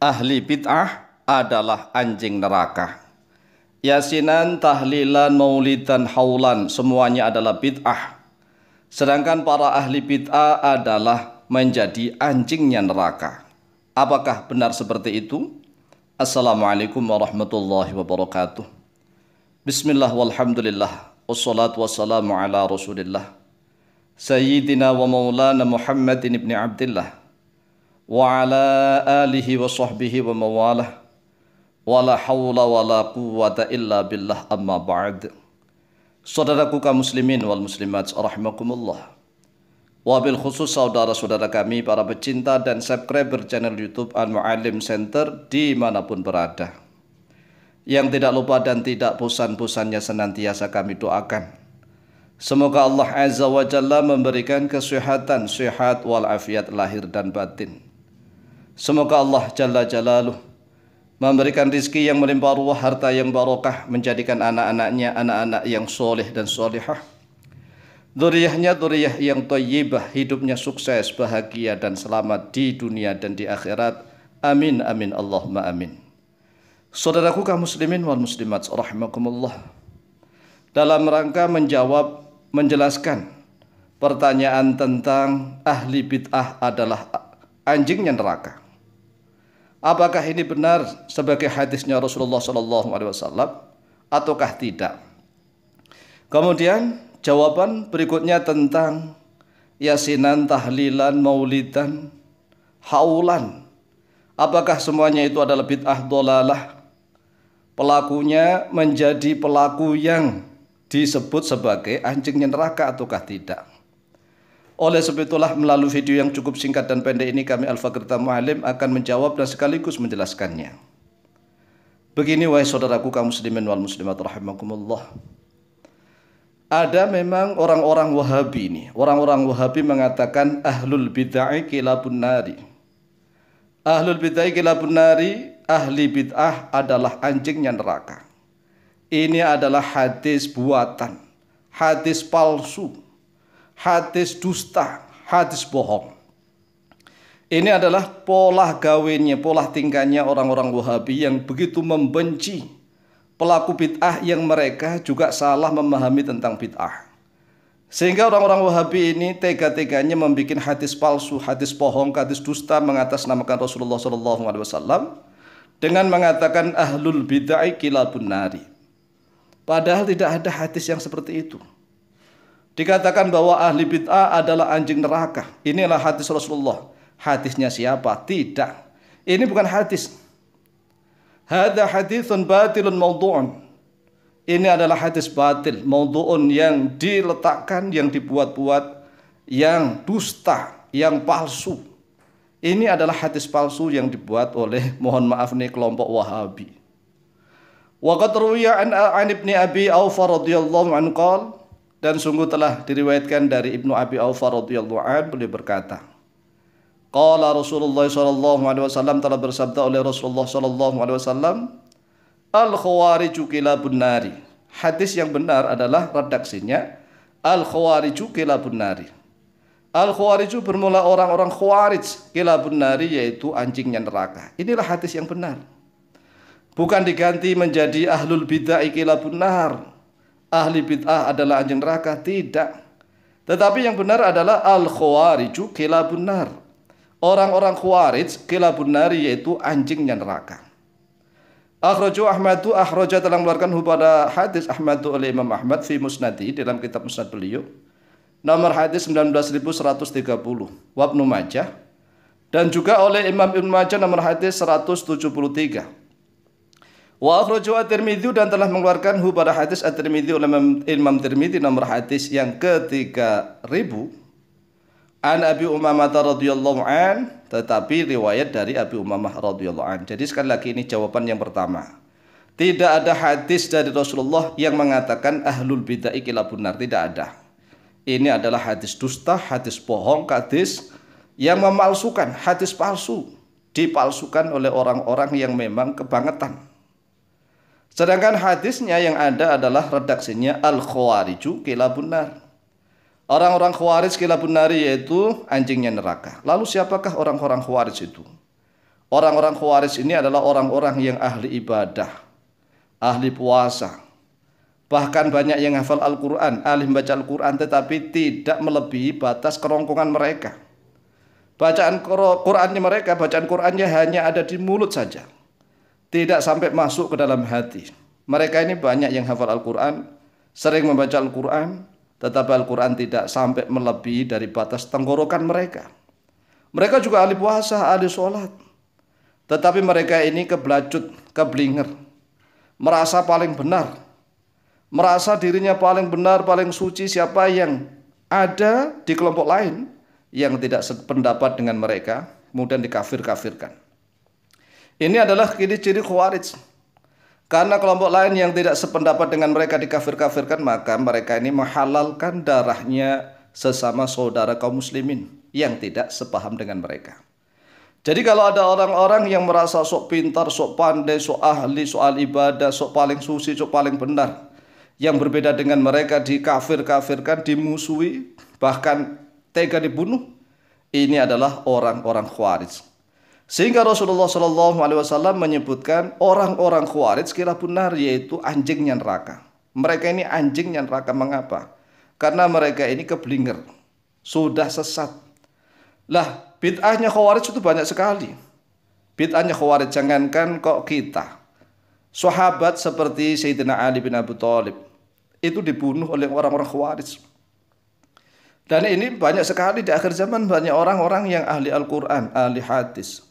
ahli bid'ah adalah anjing neraka. Yasinan, tahlilan, maulidan, haulan semuanya adalah bid'ah. Sedangkan para ahli bid'ah adalah menjadi anjingnya neraka. Apakah benar seperti itu? Assalamualaikum warahmatullahi wabarakatuh. Bismillah walhamdulillah. Wassalatu wassalamu ala rasulillah. Sayyidina wa maulana Muhammadin ibn Abdullah wa ala alihi wa sahbihi wa mawalah wa la hawla wa la quwata illa billah amma ba'd Saudaraku kaum muslimin wal muslimat rahimakumullah Wabil khusus saudara-saudara kami para pecinta dan subscriber channel YouTube Al Muallim Center dimanapun berada. Yang tidak lupa dan tidak bosan-bosannya senantiasa kami doakan. Semoga Allah Azza wa Jalla memberikan kesehatan, sehat wal afiat lahir dan batin. Semoga Allah Jalla Jalaluh memberikan rizki yang melimpah ruah, harta yang barokah, menjadikan anak-anaknya anak-anak yang soleh dan solehah. Duriyahnya duriyah yang toyibah, hidupnya sukses, bahagia dan selamat di dunia dan di akhirat. Amin, amin, Allahumma amin. Saudaraku kaum muslimin wal muslimat, rahimakumullah. Dalam rangka menjawab, menjelaskan pertanyaan tentang ahli bid'ah adalah anjingnya neraka. Apakah ini benar sebagai hadisnya Rasulullah Shallallahu Alaihi Wasallam ataukah tidak? Kemudian jawaban berikutnya tentang yasinan, tahlilan, maulidan, haulan. Apakah semuanya itu adalah bid'ah dolalah? Pelakunya menjadi pelaku yang disebut sebagai anjingnya neraka ataukah tidak? Oleh sebab itulah melalui video yang cukup singkat dan pendek ini kami Alfa fakirta Mu'alim akan menjawab dan sekaligus menjelaskannya. Begini wahai saudaraku kaum muslimin wal muslimat rahimakumullah. Ada memang orang-orang Wahabi ini. Orang-orang Wahabi mengatakan ahlul bid'ah kilabun nari. Ahlul bid'ah kilabun nari, ahli bid'ah adalah anjingnya neraka. Ini adalah hadis buatan, hadis palsu hadis dusta, hadis bohong. Ini adalah pola gawinnya, pola tingkahnya orang-orang Wahabi yang begitu membenci pelaku bid'ah yang mereka juga salah memahami tentang bid'ah. Sehingga orang-orang Wahabi ini tega-teganya membuat hadis palsu, hadis bohong, hadis dusta mengatasnamakan Rasulullah Shallallahu Alaihi Wasallam dengan mengatakan ahlul bid'ah kilabun nari. Padahal tidak ada hadis yang seperti itu. Dikatakan bahwa ahli bid'ah adalah anjing neraka. Inilah hadis Rasulullah. Hadisnya siapa? Tidak. Ini bukan hadis. Hada hadithun batilun maudu'un. Ini adalah hadis batil, Maudu'un yang diletakkan, yang dibuat-buat, yang dusta, yang palsu. Ini adalah hadis palsu yang dibuat oleh mohon maaf nih kelompok Wahabi. Wa ruwiya an Ibni Abi awfa radiyallahu anqal dan sungguh telah diriwayatkan dari Ibnu Abi Auf radhiyallahu an beliau berkata Qala Rasulullah sallallahu alaihi wasallam telah bersabda oleh Rasulullah sallallahu alaihi wasallam Al khawariju kilabun nari Hadis yang benar adalah redaksinya Al khawariju kilabun nari Al khawariju bermula orang-orang khawarij kilabun nari yaitu anjingnya neraka Inilah hadis yang benar Bukan diganti menjadi ahlul bid'ah kilabun nar ahli bid'ah adalah anjing neraka? Tidak. Tetapi yang benar adalah al-khawariju kilabun nar. Orang-orang khawarij kilabun nar yaitu anjingnya neraka. Akhraju Ahmadu akhraja telah mengeluarkan pada hadis Ahmadu oleh Imam Ahmad fi Musnadi dalam kitab Musnad beliau. Nomor hadis 19130 Wabnu Majah dan juga oleh Imam Ibnu Majah nomor hadis 173 Wa akhrajahu at-Tirmidzi dan telah mengeluarkan hu pada hadis at-Tirmidzi oleh Imam Tirmidzi nomor hadis yang ketiga ribu An Abi Umamah radhiyallahu an tetapi riwayat dari Abi Umamah radhiyallahu an. Jadi sekali lagi ini jawaban yang pertama. Tidak ada hadis dari Rasulullah yang mengatakan ahlul bid'ah ikilah benar, tidak ada. Ini adalah hadis dusta, hadis bohong, hadis yang memalsukan, hadis palsu, dipalsukan oleh orang-orang yang memang kebangetan Sedangkan hadisnya yang ada adalah redaksinya al-khawariju kilabunar. Orang-orang khawarij kilabunari yaitu anjingnya neraka. Lalu siapakah orang-orang khawarij itu? Orang-orang khawarij ini adalah orang-orang yang ahli ibadah, ahli puasa, bahkan banyak yang hafal Al-Quran, ahli membaca Al-Quran tetapi tidak melebihi batas kerongkongan mereka. Bacaan Qurannya mereka, bacaan Qurannya hanya ada di mulut saja tidak sampai masuk ke dalam hati. Mereka ini banyak yang hafal Al-Quran, sering membaca Al-Quran, tetapi Al-Quran tidak sampai melebihi dari batas tenggorokan mereka. Mereka juga ahli puasa, ahli sholat. Tetapi mereka ini kebelacut, keblinger. Merasa paling benar. Merasa dirinya paling benar, paling suci siapa yang ada di kelompok lain yang tidak sependapat dengan mereka. Kemudian dikafir-kafirkan. Ini adalah ciri-ciri khawarij. Karena kelompok lain yang tidak sependapat dengan mereka dikafir-kafirkan, maka mereka ini menghalalkan darahnya sesama saudara kaum muslimin yang tidak sepaham dengan mereka. Jadi kalau ada orang-orang yang merasa sok pintar, sok pandai, sok ahli, soal ibadah, sok paling susi, sok paling benar, yang berbeda dengan mereka dikafir-kafirkan, dimusuhi, bahkan tega dibunuh, ini adalah orang-orang khawarij. Sehingga Rasulullah Shallallahu Alaihi Wasallam menyebutkan orang-orang Khawarij sekira benar yaitu anjingnya neraka. Mereka ini anjingnya neraka mengapa? Karena mereka ini keblinger, sudah sesat. Lah, bid'ahnya Khawarij itu banyak sekali. Bid'ahnya Khawarij jangankan kok kita. Sahabat seperti Sayyidina Ali bin Abu Thalib itu dibunuh oleh orang-orang Khawarij. Dan ini banyak sekali di akhir zaman banyak orang-orang yang ahli Al-Quran, ahli hadis,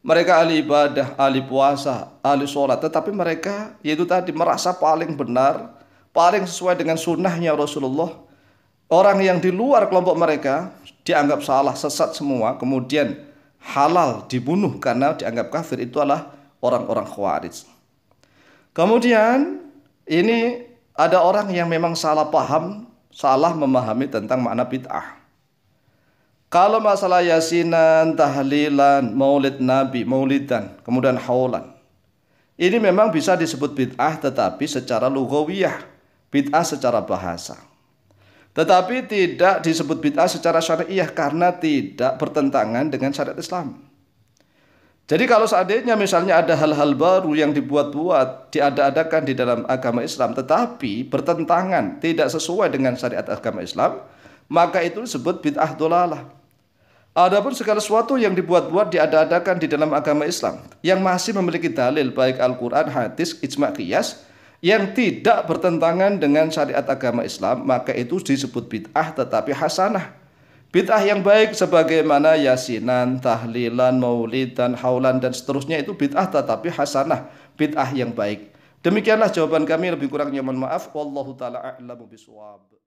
mereka ahli ibadah, ahli puasa, ahli sholat. Tetapi mereka yaitu tadi merasa paling benar, paling sesuai dengan sunnahnya Rasulullah. Orang yang di luar kelompok mereka dianggap salah, sesat semua. Kemudian halal dibunuh karena dianggap kafir itu adalah orang-orang khawarij. Kemudian ini ada orang yang memang salah paham, salah memahami tentang makna bid'ah. Kalau masalah yasinan, tahlilan, maulid nabi, maulidan, kemudian haulan. Ini memang bisa disebut bid'ah tetapi secara lugawiyah, bid'ah secara bahasa. Tetapi tidak disebut bid'ah secara syariah karena tidak bertentangan dengan syariat Islam. Jadi kalau seandainya misalnya ada hal-hal baru yang dibuat-buat, diada-adakan di dalam agama Islam tetapi bertentangan, tidak sesuai dengan syariat agama Islam, maka itu disebut bid'ah dolalah. Adapun segala sesuatu yang dibuat-buat diada-adakan di dalam agama Islam yang masih memiliki dalil baik Al-Qur'an, hadis, ijma' qiyas yang tidak bertentangan dengan syariat agama Islam, maka itu disebut bid'ah tetapi hasanah. Bid'ah yang baik sebagaimana yasinan, tahlilan, maulidan, haulan dan seterusnya itu bid'ah tetapi hasanah, bid'ah yang baik. Demikianlah jawaban kami lebih kurangnya mohon maaf. Wallahu taala a'lamu biswab.